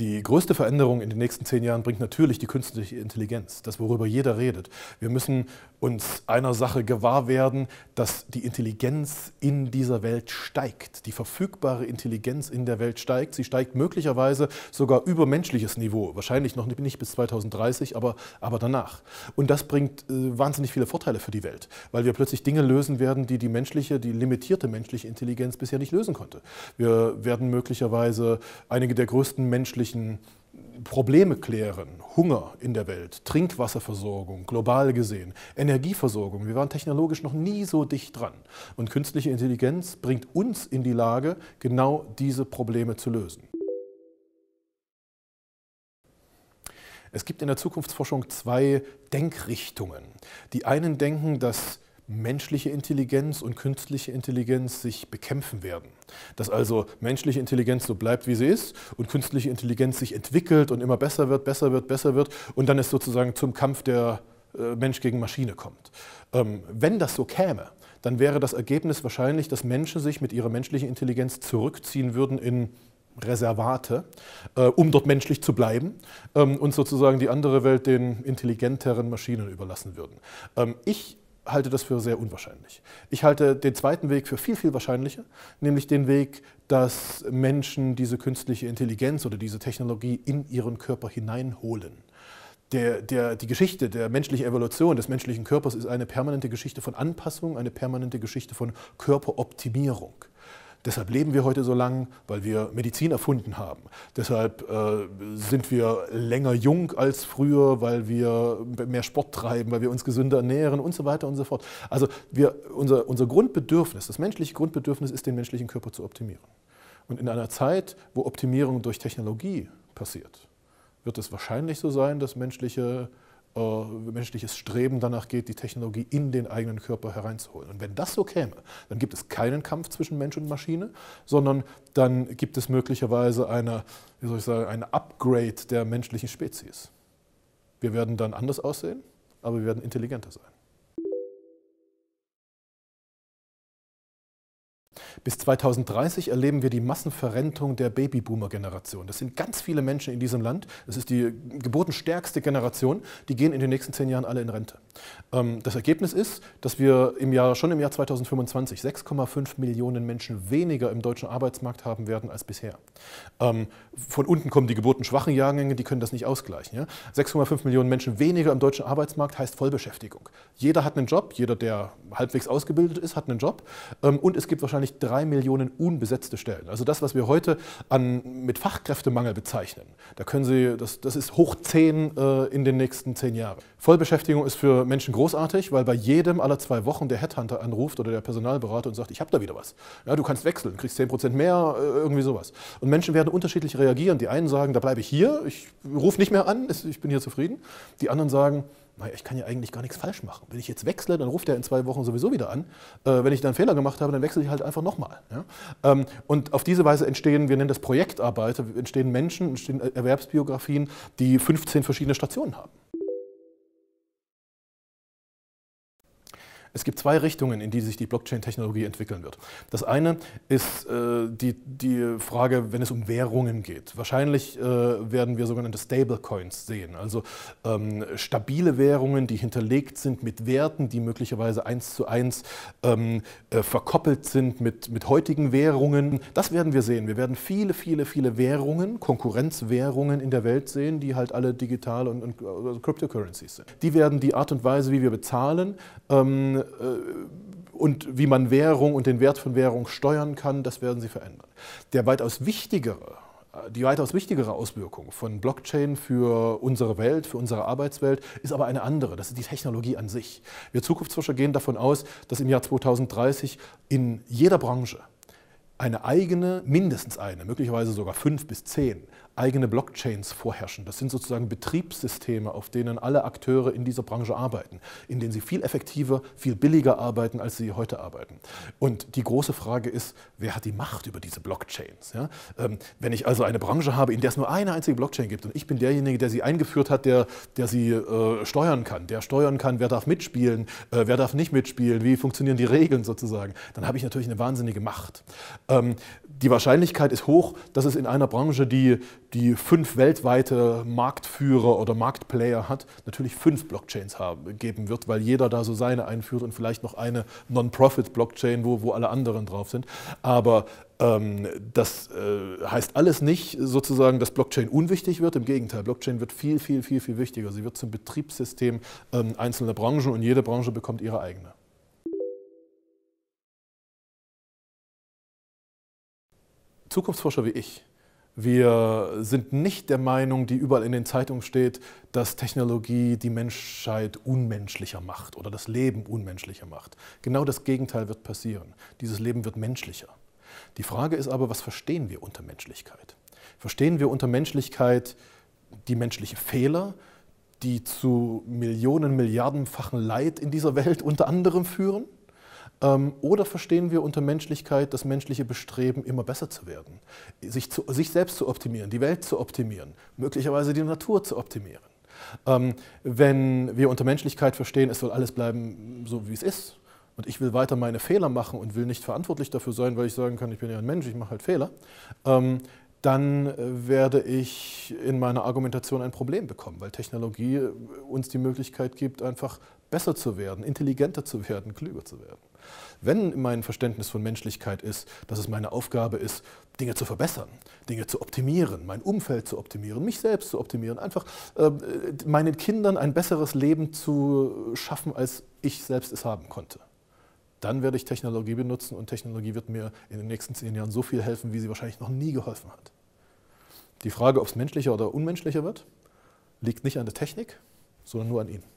Die größte Veränderung in den nächsten zehn Jahren bringt natürlich die künstliche Intelligenz, das worüber jeder redet. Wir müssen uns einer Sache gewahr werden, dass die Intelligenz in dieser Welt steigt. Die verfügbare Intelligenz in der Welt steigt. Sie steigt möglicherweise sogar über menschliches Niveau. Wahrscheinlich noch nicht bis 2030, aber, aber danach. Und das bringt äh, wahnsinnig viele Vorteile für die Welt, weil wir plötzlich Dinge lösen werden, die die menschliche, die limitierte menschliche Intelligenz bisher nicht lösen konnte. Wir werden möglicherweise einige der größten menschlichen möglichen Probleme klären, Hunger in der Welt, Trinkwasserversorgung, global gesehen, Energieversorgung. Wir waren technologisch noch nie so dicht dran. Und künstliche Intelligenz bringt uns in die Lage, genau diese Probleme zu lösen. Es gibt in der Zukunftsforschung zwei Denkrichtungen. Die einen denken, dass menschliche Intelligenz und künstliche Intelligenz sich bekämpfen werden. Dass also menschliche Intelligenz so bleibt, wie sie ist und künstliche Intelligenz sich entwickelt und immer besser wird, besser wird, besser wird und dann es sozusagen zum Kampf der äh, Mensch gegen Maschine kommt. Ähm, wenn das so käme, dann wäre das Ergebnis wahrscheinlich, dass Menschen sich mit ihrer menschlichen Intelligenz zurückziehen würden in Reservate, äh, um dort menschlich zu bleiben ähm, und sozusagen die andere Welt den intelligenteren Maschinen überlassen würden. Ähm, ich halte das für sehr unwahrscheinlich. Ich halte den zweiten Weg für viel, viel wahrscheinlicher, nämlich den Weg, dass Menschen diese künstliche Intelligenz oder diese Technologie in ihren Körper hineinholen. Der, der, die Geschichte der menschlichen Evolution, des menschlichen Körpers ist eine permanente Geschichte von Anpassung, eine permanente Geschichte von Körperoptimierung. Deshalb leben wir heute so lang, weil wir Medizin erfunden haben. Deshalb äh, sind wir länger jung als früher, weil wir mehr Sport treiben, weil wir uns gesünder ernähren und so weiter und so fort. Also wir, unser, unser Grundbedürfnis, das menschliche Grundbedürfnis ist, den menschlichen Körper zu optimieren. Und in einer Zeit, wo Optimierung durch Technologie passiert, wird es wahrscheinlich so sein, dass menschliche äh, menschliches Streben danach geht, die Technologie in den eigenen Körper hereinzuholen. Und wenn das so käme, dann gibt es keinen Kampf zwischen Mensch und Maschine, sondern dann gibt es möglicherweise eine, wie soll ich sagen, ein Upgrade der menschlichen Spezies. Wir werden dann anders aussehen, aber wir werden intelligenter sein. Bis 2030 erleben wir die Massenverrentung der Babyboomer-Generation. Das sind ganz viele Menschen in diesem Land. Das ist die geburtenstärkste Generation. Die gehen in den nächsten zehn Jahren alle in Rente. Ähm, das Ergebnis ist, dass wir im Jahr, schon im Jahr 2025 6,5 Millionen Menschen weniger im deutschen Arbeitsmarkt haben werden als bisher. Ähm, von unten kommen die geburtenschwachen Jahrgänge, die können das nicht ausgleichen. 6,5 Millionen Menschen weniger im deutschen Arbeitsmarkt heißt Vollbeschäftigung. Jeder hat einen Job, jeder, der halbwegs ausgebildet ist, hat einen Job. Ähm, und es gibt wahrscheinlich 3 Millionen unbesetzte Stellen. Also das, was wir heute an, mit Fachkräftemangel bezeichnen, da können Sie, das, das ist hoch 10 äh, in den nächsten 10 Jahren. Vollbeschäftigung ist für Menschen großartig, weil bei jedem aller zwei Wochen der Headhunter anruft oder der Personalberater und sagt, ich habe da wieder was. Ja, du kannst wechseln, kriegst 10% mehr, äh, irgendwie sowas. Und Menschen werden unterschiedlich reagieren. Die einen sagen, da bleibe ich hier, ich rufe nicht mehr an, ich bin hier zufrieden. Die anderen sagen, naja, ich kann ja eigentlich gar nichts falsch machen. Wenn ich jetzt wechsle, dann ruft er in zwei Wochen sowieso wieder an. Äh, wenn ich dann einen Fehler gemacht habe, dann wechsle ich halt einfach nochmal. Ja? Ähm, und auf diese Weise entstehen, wir nennen das Projektarbeiter, entstehen Menschen, entstehen Erwerbsbiografien, die 15 verschiedene Stationen haben. Es gibt zwei Richtungen, in die sich die Blockchain-Technologie entwickeln wird. Das eine ist äh, die, die Frage, wenn es um Währungen geht. Wahrscheinlich äh, werden wir sogenannte Stablecoins sehen, also ähm, stabile Währungen, die hinterlegt sind mit Werten, die möglicherweise eins zu eins ähm, äh, verkoppelt sind mit, mit heutigen Währungen. Das werden wir sehen. Wir werden viele, viele, viele Währungen, Konkurrenzwährungen in der Welt sehen, die halt alle digital und, und also Cryptocurrencies sind. Die werden die Art und Weise, wie wir bezahlen, ähm, äh, und wie man Währung und den Wert von Währung steuern kann, das werden sie verändern. Der weitaus wichtigere, äh, die weitaus wichtigere Auswirkung von Blockchain für unsere Welt, für unsere Arbeitswelt, ist aber eine andere. Das ist die Technologie an sich. Wir Zukunftsforscher gehen davon aus, dass im Jahr 2030 in jeder Branche eine eigene, mindestens eine, möglicherweise sogar fünf bis zehn eigene Blockchains vorherrschen. Das sind sozusagen Betriebssysteme, auf denen alle Akteure in dieser Branche arbeiten, in denen sie viel effektiver, viel billiger arbeiten, als sie heute arbeiten. Und die große Frage ist, wer hat die Macht über diese Blockchains? Ja? Ähm, wenn ich also eine Branche habe, in der es nur eine einzige Blockchain gibt und ich bin derjenige, der sie eingeführt hat, der, der sie äh, steuern kann, der steuern kann, wer darf mitspielen, äh, wer darf nicht mitspielen, wie funktionieren die Regeln sozusagen, dann habe ich natürlich eine wahnsinnige Macht. Ähm, die Wahrscheinlichkeit ist hoch, dass es in einer Branche, die die fünf weltweite Marktführer oder Marktplayer hat, natürlich fünf Blockchains haben, geben wird, weil jeder da so seine einführt und vielleicht noch eine Non-Profit-Blockchain, wo, wo alle anderen drauf sind. Aber ähm, das äh, heißt alles nicht sozusagen, dass Blockchain unwichtig wird. Im Gegenteil, Blockchain wird viel, viel, viel, viel wichtiger. Sie wird zum Betriebssystem ähm, einzelner Branchen und jede Branche bekommt ihre eigene. Zukunftsforscher wie ich wir sind nicht der Meinung, die überall in den Zeitungen steht, dass Technologie die Menschheit unmenschlicher macht oder das Leben unmenschlicher macht. Genau das Gegenteil wird passieren. Dieses Leben wird menschlicher. Die Frage ist aber, was verstehen wir unter Menschlichkeit? Verstehen wir unter Menschlichkeit die menschlichen Fehler, die zu Millionen, Milliardenfachen Leid in dieser Welt unter anderem führen? Ähm, oder verstehen wir unter Menschlichkeit das menschliche Bestreben, immer besser zu werden, sich, zu, sich selbst zu optimieren, die Welt zu optimieren, möglicherweise die Natur zu optimieren? Ähm, wenn wir unter Menschlichkeit verstehen, es soll alles bleiben mm, so, wie es ist, und ich will weiter meine Fehler machen und will nicht verantwortlich dafür sein, weil ich sagen kann, ich bin ja ein Mensch, ich mache halt Fehler, ähm, dann äh, werde ich in meiner Argumentation ein Problem bekommen, weil Technologie äh, uns die Möglichkeit gibt, einfach besser zu werden, intelligenter zu werden, klüger zu werden. Wenn mein Verständnis von Menschlichkeit ist, dass es meine Aufgabe ist, Dinge zu verbessern, Dinge zu optimieren, mein Umfeld zu optimieren, mich selbst zu optimieren, einfach äh, meinen Kindern ein besseres Leben zu schaffen, als ich selbst es haben konnte dann werde ich Technologie benutzen und Technologie wird mir in den nächsten zehn Jahren so viel helfen, wie sie wahrscheinlich noch nie geholfen hat. Die Frage, ob es menschlicher oder unmenschlicher wird, liegt nicht an der Technik, sondern nur an Ihnen.